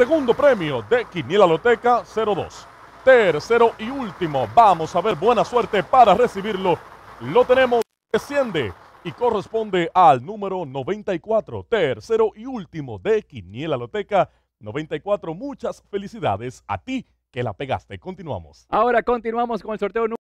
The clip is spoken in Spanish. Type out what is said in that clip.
Segundo premio de Quiniela Loteca 02. Tercero y último. Vamos a ver buena suerte para recibirlo. Lo tenemos. Desciende y corresponde al número 94. Tercero y último de Quiniela Loteca 94. Muchas felicidades a ti que la pegaste. Continuamos. Ahora continuamos con el sorteo número